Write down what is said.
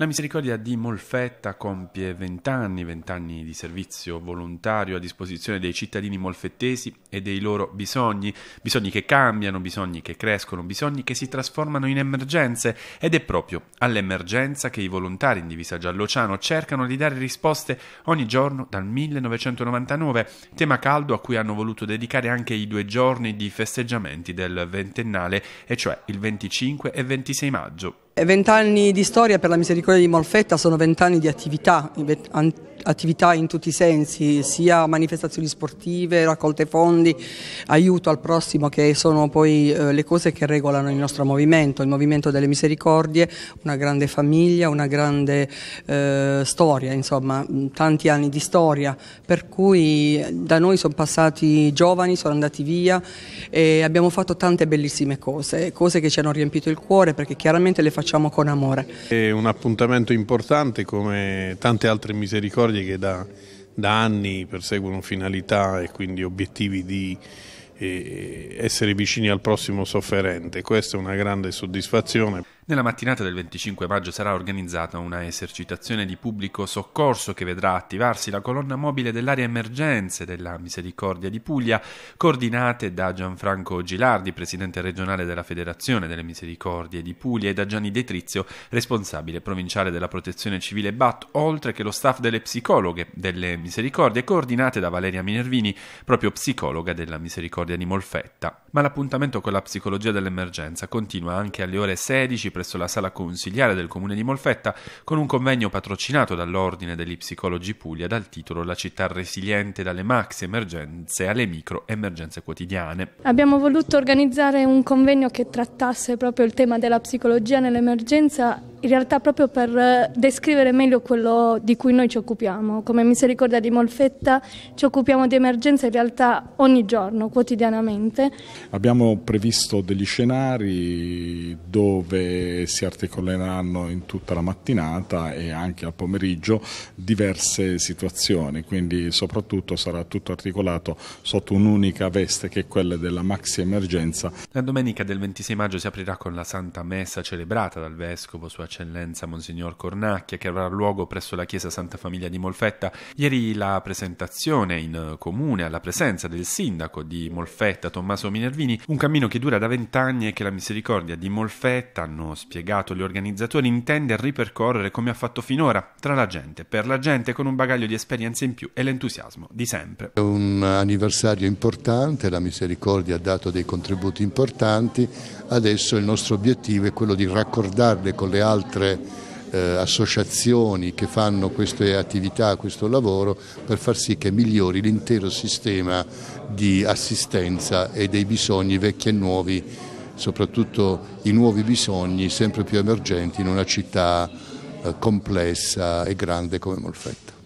La misericordia di Molfetta compie vent'anni, vent'anni di servizio volontario a disposizione dei cittadini molfettesi e dei loro bisogni, bisogni che cambiano, bisogni che crescono, bisogni che si trasformano in emergenze ed è proprio all'emergenza che i volontari in divisa giallociano cercano di dare risposte ogni giorno dal 1999, tema caldo a cui hanno voluto dedicare anche i due giorni di festeggiamenti del ventennale, e cioè il 25 e 26 maggio. Vent'anni di storia per la misericordia di Molfetta sono vent'anni di attività, attività in tutti i sensi, sia manifestazioni sportive, raccolte fondi, aiuto al prossimo che sono poi eh, le cose che regolano il nostro movimento, il movimento delle misericordie, una grande famiglia, una grande eh, storia, insomma, mm, tanti anni di storia, per cui eh, da noi sono passati giovani, sono andati via e abbiamo fatto tante bellissime cose, cose che ci hanno riempito il cuore perché chiaramente le facciamo con amore. È un appuntamento importante come tante altre misericordie medaglie che da, da anni perseguono finalità e quindi obiettivi di eh, essere vicini al prossimo sofferente. Questa è una grande soddisfazione. Nella mattinata del 25 maggio sarà organizzata una esercitazione di pubblico soccorso che vedrà attivarsi la colonna mobile dell'area emergenze della Misericordia di Puglia, coordinate da Gianfranco Gilardi, presidente regionale della Federazione delle Misericordie di Puglia, e da Gianni Detrizio, responsabile provinciale della Protezione Civile BAT, oltre che lo staff delle psicologhe delle Misericordie, coordinate da Valeria Minervini, proprio psicologa della Misericordia di Molfetta. Ma l'appuntamento con la psicologia dell'emergenza continua anche alle ore 16 presso la sala consigliare del comune di Molfetta con un convegno patrocinato dall'Ordine degli Psicologi Puglia dal titolo La città resiliente dalle maxi emergenze alle micro emergenze quotidiane. Abbiamo voluto organizzare un convegno che trattasse proprio il tema della psicologia nell'emergenza in realtà proprio per eh, descrivere meglio quello di cui noi ci occupiamo. Come Misericordia di Molfetta ci occupiamo di emergenze in realtà ogni giorno, quotidianamente. Abbiamo previsto degli scenari dove si articoleranno in tutta la mattinata e anche al pomeriggio diverse situazioni, quindi soprattutto sarà tutto articolato sotto un'unica veste che è quella della maxi emergenza. La domenica del 26 maggio si aprirà con la Santa Messa celebrata dal Vescovo sua eccellenza Monsignor Cornacchia, che avrà luogo presso la chiesa Santa Famiglia di Molfetta. Ieri la presentazione in comune alla presenza del sindaco di Molfetta, Tommaso Minervini, un cammino che dura da vent'anni e che la misericordia di Molfetta, hanno spiegato gli organizzatori, intende ripercorrere come ha fatto finora, tra la gente, per la gente, con un bagaglio di esperienze in più e l'entusiasmo di sempre. È un anniversario importante, la misericordia ha dato dei contributi importanti, adesso il nostro obiettivo è quello di raccordarle con le altre altre eh, associazioni che fanno queste attività, questo lavoro per far sì che migliori l'intero sistema di assistenza e dei bisogni vecchi e nuovi, soprattutto i nuovi bisogni sempre più emergenti in una città eh, complessa e grande come Molfetta.